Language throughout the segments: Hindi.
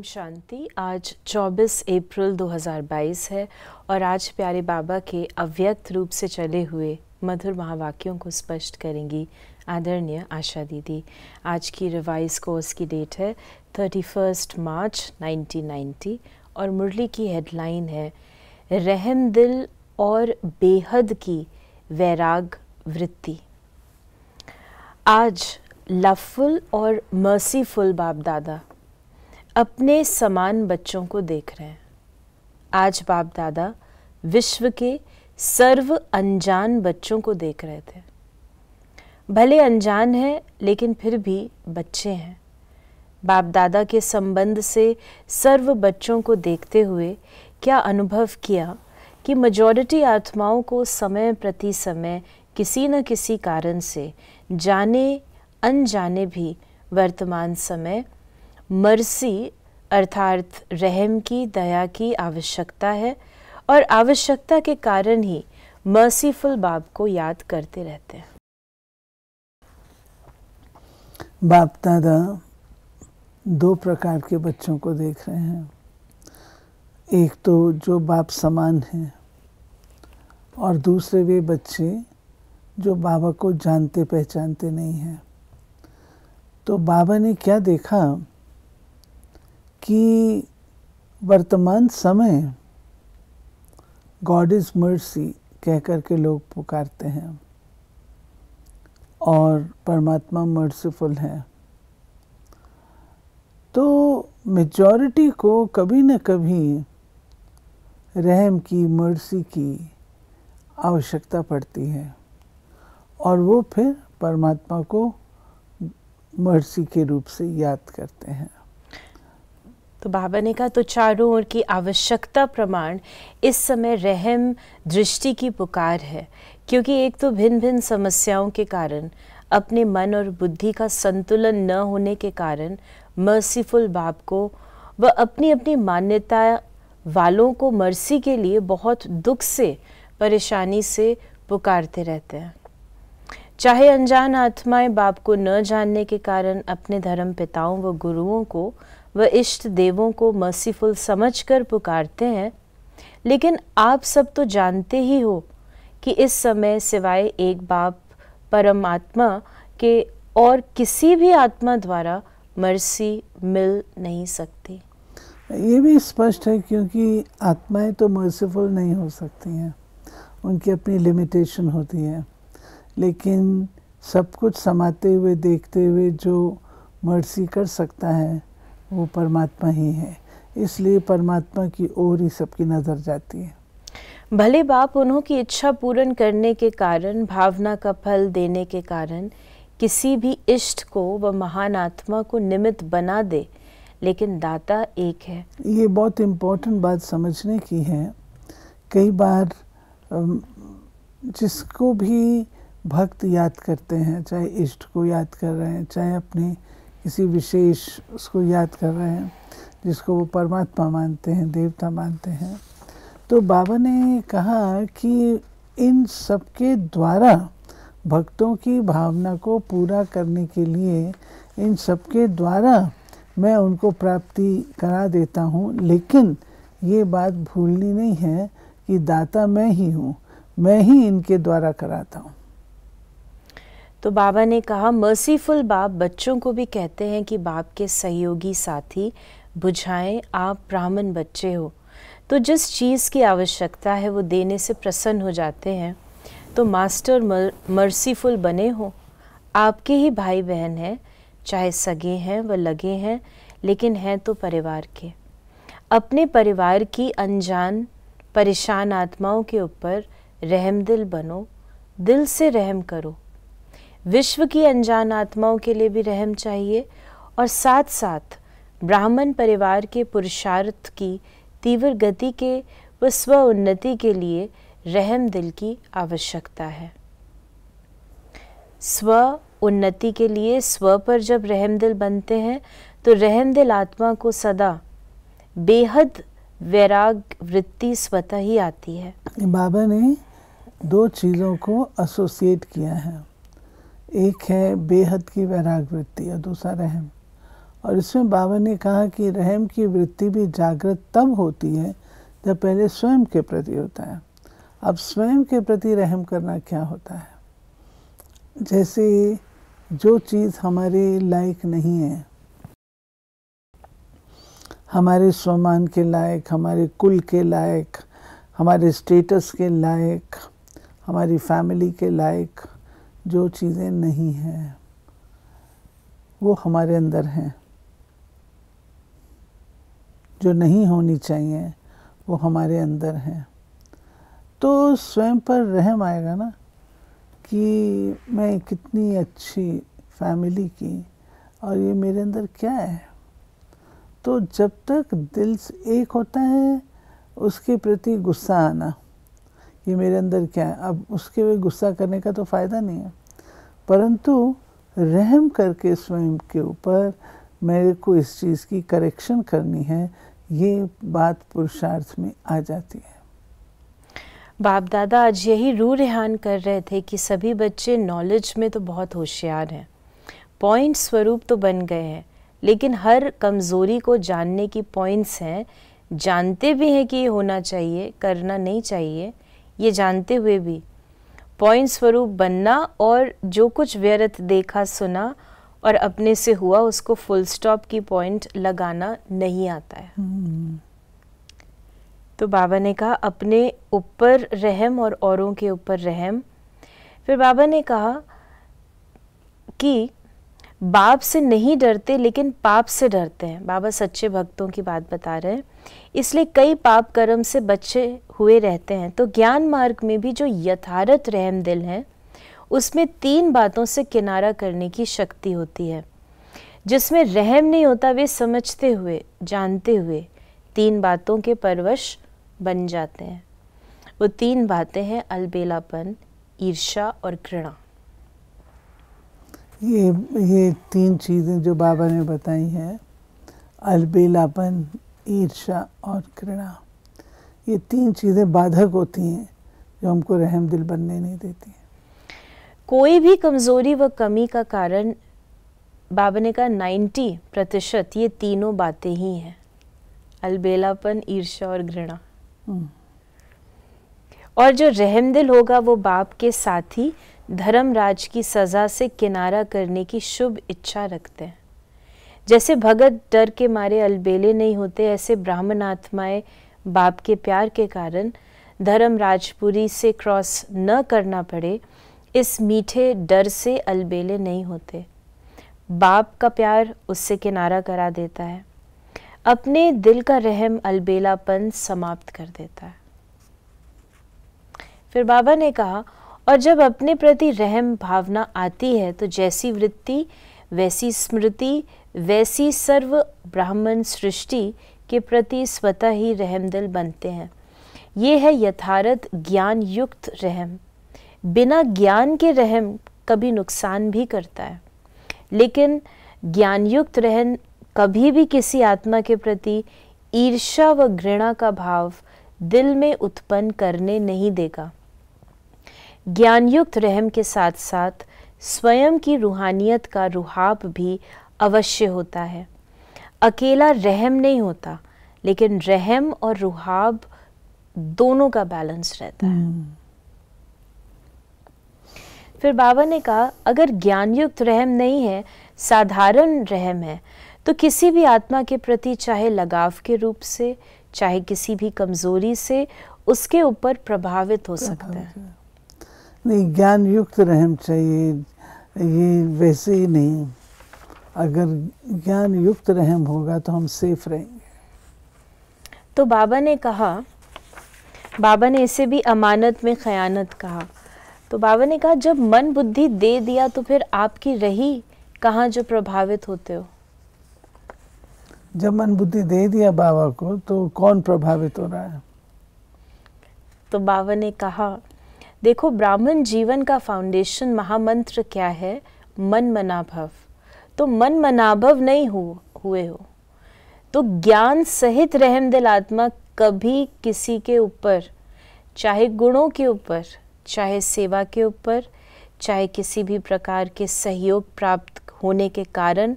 ओम शांति आज 24 अप्रैल 2022 है और आज प्यारे बाबा के अव्यक्त रूप से चले हुए मधुर महावाक्यों को स्पष्ट करेंगी आदरणीय आशा दीदी आज की रिवाइज कोर्स की डेट है 31 मार्च 1990 और मुरली की हेडलाइन है रहम दिल और बेहद की वैराग वृत्ति आज लवफुल और मर्सीफुल बाप दादा अपने समान बच्चों को देख रहे हैं आज बाप दादा विश्व के सर्व अनजान बच्चों को देख रहे थे भले अनजान हैं लेकिन फिर भी बच्चे हैं बाप दादा के संबंध से सर्व बच्चों को देखते हुए क्या अनुभव किया कि मजॉरिटी आत्माओं को समय प्रति समय किसी न किसी कारण से जाने अनजाने भी वर्तमान समय मर्सी अर्थात रहम की दया की आवश्यकता है और आवश्यकता के कारण ही मर्सीफुल बाप को याद करते रहते हैं बाप दादा दो प्रकार के बच्चों को देख रहे हैं एक तो जो बाप समान है और दूसरे वे बच्चे जो बाबा को जानते पहचानते नहीं हैं तो बाबा ने क्या देखा कि वर्तमान समय गॉड इज़ मर्सी कह कर के लोग पुकारते हैं और परमात्मा मर्सीफुल है तो मेजॉरिटी को कभी न कभी रहम की मर्सी की आवश्यकता पड़ती है और वो फिर परमात्मा को मर्सी के रूप से याद करते हैं तो बाबा ने कहा तो चारों ओर की आवश्यकता प्रमाण इस समय रहम दृष्टि की पुकार है क्योंकि एक तो भिन्न भिन्न समस्याओं के कारण अपने मन और बुद्धि का संतुलन न होने के कारण मर्सीफुल बाप को व अपनी अपनी मान्यता वालों को मर्सी के लिए बहुत दुख से परेशानी से पुकारते रहते हैं चाहे अनजान आत्माएं बाप को न जानने के कारण अपने धर्म पिताओं व गुरुओं को व इष्ट देवों को मर्सीफुल समझकर पुकारते हैं लेकिन आप सब तो जानते ही हो कि इस समय सिवाय एक बाप परमात्मा के और किसी भी आत्मा द्वारा मर्सी मिल नहीं सकती ये भी स्पष्ट है क्योंकि आत्माएं तो मर्सीफुल नहीं हो सकती हैं उनकी अपनी लिमिटेशन होती है लेकिन सब कुछ समाते हुए देखते हुए जो मर्सी कर सकता है वो परमात्मा ही है इसलिए परमात्मा की ओर ही सबकी नज़र जाती है भले बाप उन्हों की इच्छा पूर्ण करने के कारण भावना का फल देने के कारण किसी भी इष्ट को व महान आत्मा को निमित्त बना दे लेकिन दाता एक है ये बहुत इम्पोर्टेंट बात समझने की है कई बार जिसको भी भक्त याद करते हैं चाहे इष्ट को याद कर रहे हैं चाहे अपने किसी विशेष उसको याद कर रहे हैं जिसको वो परमात्मा मानते हैं देवता मानते हैं तो बाबा ने कहा कि इन सबके द्वारा भक्तों की भावना को पूरा करने के लिए इन सबके द्वारा मैं उनको प्राप्ति करा देता हूँ लेकिन ये बात भूलनी नहीं है कि दाता मैं ही हूँ मैं ही इनके द्वारा कराता हूँ तो बाबा ने कहा मर्सीफुल बाप बच्चों को भी कहते हैं कि बाप के सहयोगी साथी बुझाएं आप ब्राह्मण बच्चे हो तो जिस चीज़ की आवश्यकता है वो देने से प्रसन्न हो जाते हैं तो मास्टर मर, मर्सीफुल बने हो आपके ही भाई बहन हैं चाहे सगे हैं व लगे हैं लेकिन हैं तो परिवार के अपने परिवार की अनजान परेशान आत्माओं के ऊपर रहमदिल बनो दिल से रहम करो विश्व की अनजान आत्माओं के लिए भी रहम चाहिए और साथ साथ ब्राह्मण परिवार के पुरुषार्थ की तीव्र गति के व स्व उन्नति के लिए रहम दिल की आवश्यकता है स्व उन्नति के लिए स्व पर जब रहम दिल बनते हैं तो रहम दिल आत्मा को सदा बेहद वैराग वृत्ति स्वतः ही आती है बाबा ने दो चीज़ों को एसोसिएट किया है एक है बेहद की वैराग वृत्ति और दूसरा रहम और इसमें बाबा ने कहा कि रहम की वृत्ति भी जागृत तब होती है जब पहले स्वयं के प्रति होता है अब स्वयं के प्रति रहम करना क्या होता है जैसे जो चीज़ हमारे लायक नहीं है हमारे स्वमान के लायक हमारे कुल के लायक हमारे स्टेटस के लायक हमारी फैमिली के लायक जो चीज़ें नहीं हैं वो हमारे अंदर हैं जो नहीं होनी चाहिए वो हमारे अंदर हैं तो स्वयं पर रहम आएगा ना कि मैं कितनी अच्छी फैमिली की और ये मेरे अंदर क्या है तो जब तक दिल एक होता है उसके प्रति गुस्सा आना ये मेरे अंदर क्या है अब उसके गुस्सा करने का तो फ़ायदा नहीं है परंतु रहम करके स्वयं के ऊपर मेरे को इस चीज़ की करेक्शन करनी है ये बात पुरुषार्थ में आ जाती है बाप दादा आज यही रू रिहान कर रहे थे कि सभी बच्चे नॉलेज में तो बहुत होशियार हैं पॉइंट स्वरूप तो बन गए हैं लेकिन हर कमज़ोरी को जानने की पॉइंट्स हैं जानते भी हैं कि ये होना चाहिए करना नहीं चाहिए ये जानते हुए भी पॉइंट स्वरूप बनना और जो कुछ व्यर्थ देखा सुना और अपने से हुआ उसको फुल स्टॉप की पॉइंट लगाना नहीं आता है तो बाबा ने कहा अपने ऊपर रहम और औरों के ऊपर रहम फिर बाबा ने कहा कि बाप से नहीं डरते लेकिन पाप से डरते हैं बाबा सच्चे भक्तों की बात बता रहे हैं इसलिए कई पाप कर्म से बच्चे हुए रहते हैं तो ज्ञान मार्ग में भी जो यथारथ रहम दिल हैं उसमें तीन बातों से किनारा करने की शक्ति होती है जिसमें रहम नहीं होता वे समझते हुए जानते हुए तीन बातों के परवश बन जाते हैं वो तीन बातें हैं अलबेलापन ईर्षा और घृणा ये ये तीन चीज़ें जो बाबा ने बताई हैं अलबेलापन ईर्षा और घृणा ये तीन चीज़ें बाधक होती हैं जो हमको रहम दिल बनने नहीं देती हैं कोई भी कमज़ोरी व कमी का कारण बाबा ने कहा नाइन्टी प्रतिशत ये तीनों बातें ही हैं अलबेलापन ईर्ष्या और घृणा हम्म। और जो रहम दिल होगा वो बाप के साथ ही धर्मराज की सजा से किनारा करने की शुभ इच्छा रखते हैं जैसे भगत डर के मारे अलबेले नहीं होते ऐसे ब्राह्मण आत्माएं बाप के प्यार के कारण धर्म राजपुरी से क्रॉस न करना पड़े इस मीठे डर से अलबेले नहीं होते बाप का प्यार उससे किनारा करा देता है अपने दिल का रहम अलबेलापन समाप्त कर देता है फिर बाबा ने कहा और जब अपने प्रति रहम भावना आती है तो जैसी वृत्ति वैसी स्मृति वैसी सर्व ब्राह्मण सृष्टि के प्रति स्वतः ही रहमदिल बनते हैं ये है यथारत ज्ञान युक्त रहम बिना ज्ञान के रहम कभी नुकसान भी करता है लेकिन ज्ञानयुक्त रहन कभी भी किसी आत्मा के प्रति ईर्षा व घृणा का भाव दिल में उत्पन्न करने नहीं देगा ज्ञानयुक्त रहम के साथ साथ स्वयं की रूहानियत का रुहाप भी अवश्य होता है अकेला रहम नहीं होता लेकिन रहम और रुहाब दोनों का बैलेंस रहता है हम्म। फिर बाबा ने कहा अगर ज्ञानयुक्त रहम नहीं है साधारण रहम है तो किसी भी आत्मा के प्रति चाहे लगाव के रूप से चाहे किसी भी कमजोरी से उसके ऊपर प्रभावित हो सकता है नहीं ज्ञान युक्त रहम चाहिए ये वैसे ही नहीं अगर ज्ञान युक्त रहम होगा तो हम सेफ रहेंगे तो बाबा ने कहा बाबा ने इसे भी अमानत में खयानत कहा तो बाबा ने कहा जब मन बुद्धि दे दिया तो फिर आपकी रही कहाँ जो प्रभावित होते हो जब मन बुद्धि दे दिया बाबा को तो कौन प्रभावित हो रहा है तो बाबा ने कहा देखो ब्राह्मण जीवन का फाउंडेशन महामंत्र क्या है मन मना भव तो मन मनाभव नहीं हु, हुए हो तो ज्ञान सहित रहम दिल आत्मा कभी किसी के ऊपर चाहे गुणों के ऊपर चाहे सेवा के ऊपर चाहे किसी भी प्रकार के सहयोग प्राप्त होने के कारण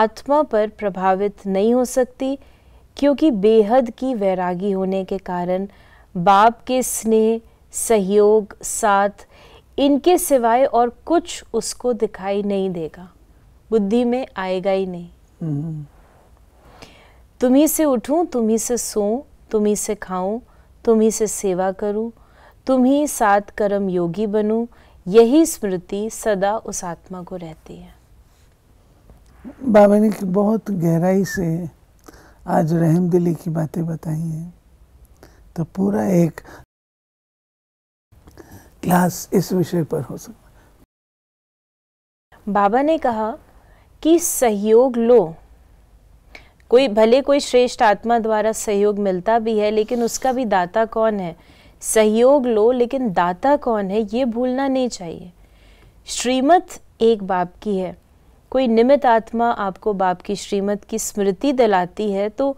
आत्मा पर प्रभावित नहीं हो सकती क्योंकि बेहद की वैरागी होने के कारण बाप के स्नेह सहयोग साथ इनके सिवाय और कुछ उसको दिखाई नहीं देगा बुद्धि में आएगा ही नहीं हम्म। तुम्ही से उठूं तुम्ही से सोऊं तुम्ही से खाऊं तुम्ही से सेवा करूं तुम्ही सात कर्म योगी बनूं यही स्मृति सदा उस आत्मा को रहती है बाबा ने बहुत गहराई से आज रहम दिली की बातें बताई हैं तो पूरा एक क्लास इस विषय पर हो सकता बाबा ने कहा कि सहयोग लो कोई भले कोई श्रेष्ठ आत्मा द्वारा सहयोग मिलता भी है लेकिन उसका भी दाता कौन है सहयोग लो लेकिन दाता कौन है ये भूलना नहीं चाहिए श्रीमत एक बाप की है कोई निमित आत्मा आपको बाप की श्रीमत की स्मृति दिलाती है तो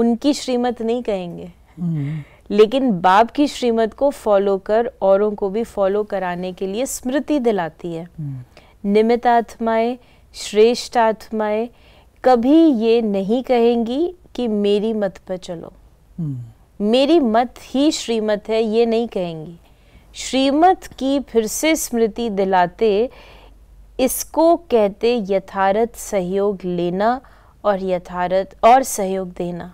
उनकी श्रीमत नहीं कहेंगे हम्म। लेकिन बाप की श्रीमत को फॉलो कर औरों को भी फॉलो कराने के लिए स्मृति दिलाती है हम्म। निमित आत्माएं श्रेष्ठ आत्माएं कभी ये नहीं कहेंगी कि मेरी मत पर चलो hmm. मेरी मत ही श्रीमत है ये नहीं कहेंगी श्रीमत की फिर से स्मृति दिलाते इसको कहते यथारथ सहयोग लेना और यथारथ और सहयोग देना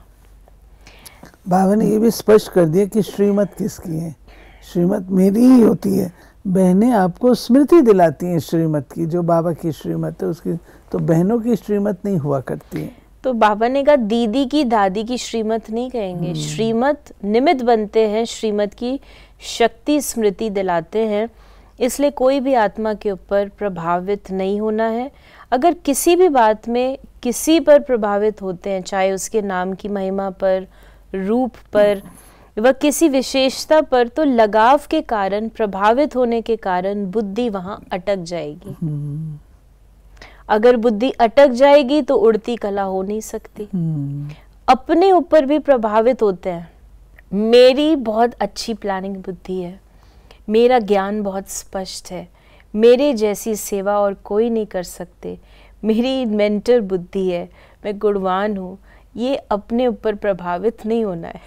बाबा ने ये भी स्पष्ट कर दिया कि श्रीमत किसकी है श्रीमत मेरी ही होती है बहनें आपको स्मृति दिलाती हैं श्रीमत की जो बाबा की श्रीमत है उसकी तो बहनों की श्रीमत नहीं हुआ करती है तो बाबा ने कहा दीदी की दादी की श्रीमत नहीं कहेंगे हम्म। श्रीमत निमित्त बनते हैं श्रीमत की शक्ति स्मृति दिलाते हैं इसलिए कोई भी आत्मा के ऊपर प्रभावित नहीं होना है अगर किसी भी बात में किसी पर प्रभावित होते हैं चाहे उसके नाम की महिमा पर रूप पर वह किसी विशेषता पर तो लगाव के कारण प्रभावित होने के कारण बुद्धि वहां अटक जाएगी हम्म। अगर बुद्धि अटक जाएगी तो उड़ती कला हो नहीं सकती हम्म। अपने ऊपर भी प्रभावित होते हैं मेरी बहुत अच्छी प्लानिंग बुद्धि है मेरा ज्ञान बहुत स्पष्ट है मेरे जैसी सेवा और कोई नहीं कर सकते मेरी मेंटर बुद्धि है मैं गुणवान हूँ ये अपने ऊपर प्रभावित नहीं होना है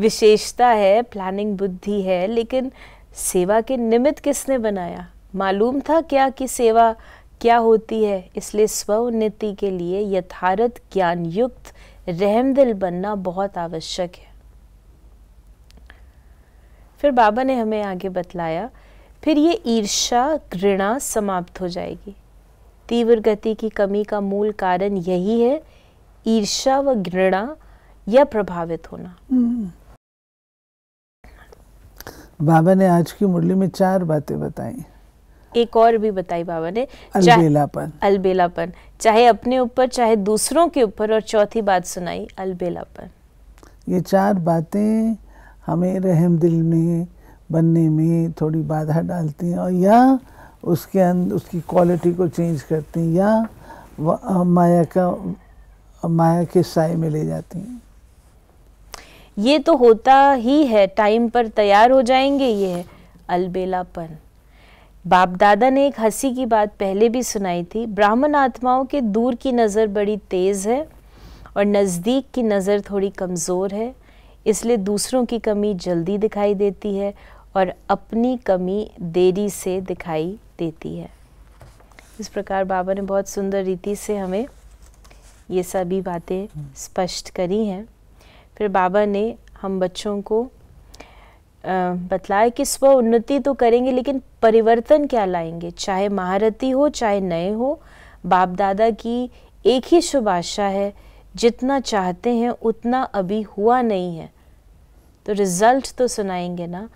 विशेषता है प्लानिंग बुद्धि है लेकिन सेवा के निमित्त किसने बनाया मालूम था क्या कि सेवा क्या होती है इसलिए स्वउन्नति के लिए यथार्थ ज्ञान युक्त रहमदिल बनना बहुत आवश्यक है फिर बाबा ने हमें आगे बतलाया फिर ये ईर्षा घृणा समाप्त हो जाएगी तीव्र गति की कमी का मूल कारण यही है ईर्षा व घृणा या प्रभावित होना हम्म। बाबा ने आज की मुरली में चार बातें बताई एक और भी बताई बाबा ने अलबेलापन अलबेलापन चाहे अपने ऊपर चाहे दूसरों के ऊपर और चौथी बात सुनाई अलबेलापन ये चार बातें हमें रहम दिल में बनने में थोड़ी बाधा डालती हैं और या उसके अंदर उसकी क्वालिटी को चेंज करती हैं या माया का माया के साय में ले जाती हैं ये तो होता ही है टाइम पर तैयार हो जाएंगे ये अलबेलापन बाप दादा ने एक हंसी की बात पहले भी सुनाई थी ब्राह्मण आत्माओं के दूर की नज़र बड़ी तेज़ है और नज़दीक की नज़र थोड़ी कमज़ोर है इसलिए दूसरों की कमी जल्दी दिखाई देती है और अपनी कमी देरी से दिखाई देती है इस प्रकार बाबा ने बहुत सुंदर रीति से हमें ये सभी बातें स्पष्ट करी हैं फिर बाबा ने हम बच्चों को बतलाया कि स्व उन्नति तो करेंगे लेकिन परिवर्तन क्या लाएंगे चाहे महारथी हो चाहे नए हो बाप दादा की एक ही शुभ आशा है जितना चाहते हैं उतना अभी हुआ नहीं है तो रिजल्ट तो सुनाएंगे ना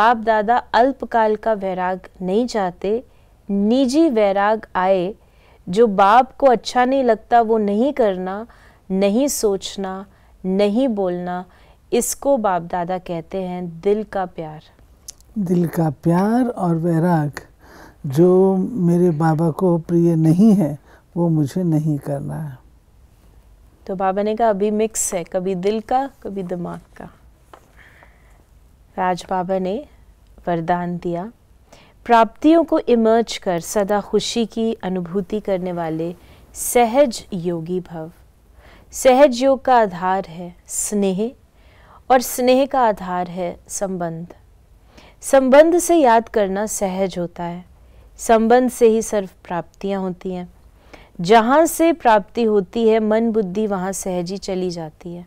बाप दादा अल्पकाल का वैराग नहीं चाहते निजी वैराग आए जो बाप को अच्छा नहीं लगता वो नहीं करना नहीं सोचना नहीं बोलना इसको बाप दादा कहते हैं दिल का प्यार दिल का प्यार और वैराग जो मेरे बाबा को प्रिय नहीं है वो मुझे नहीं करना है तो बाबा ने कहा अभी मिक्स है कभी दिल का कभी दिमाग का राज बाबा ने वरदान दिया प्राप्तियों को इमर्ज कर सदा खुशी की अनुभूति करने वाले सहज योगी भव सहज योग का आधार है स्नेह और स्नेह का आधार है संबंध संबंध से याद करना सहज होता है संबंध से ही सर्व प्राप्तियाँ होती हैं जहाँ से प्राप्ति होती है मन बुद्धि वहाँ सहज ही चली जाती है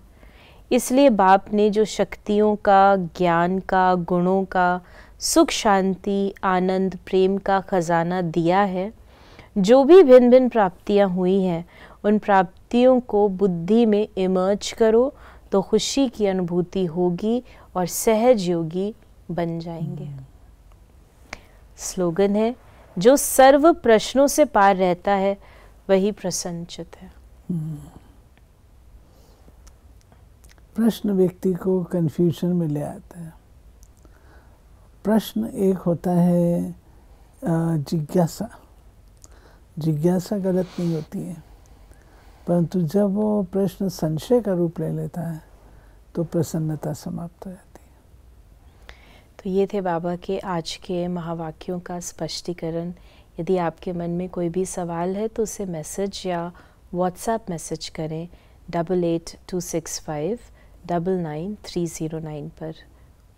इसलिए बाप ने जो शक्तियों का ज्ञान का गुणों का सुख शांति आनंद प्रेम का खजाना दिया है जो भी भिन्न भिन्न प्राप्तियाँ हुई हैं उन प्राप्तियों को बुद्धि में इमर्ज करो तो खुशी की अनुभूति होगी और सहज योगी बन जाएंगे स्लोगन है जो सर्व प्रश्नों से पार रहता है वही प्रसन्नचित है प्रश्न व्यक्ति को कन्फ्यूजन में ले आता है प्रश्न एक होता है जिज्ञासा जिज्ञासा गलत नहीं होती है परंतु जब वो प्रश्न संशय का रूप ले लेता है तो प्रसन्नता समाप्त हो जाती है तो ये थे बाबा के आज के महावाक्यों का स्पष्टीकरण यदि आपके मन में कोई भी सवाल है तो उसे मैसेज या व्हाट्सएप मैसेज करें double eight two six five double nine three zero nine पर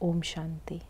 ओम शांति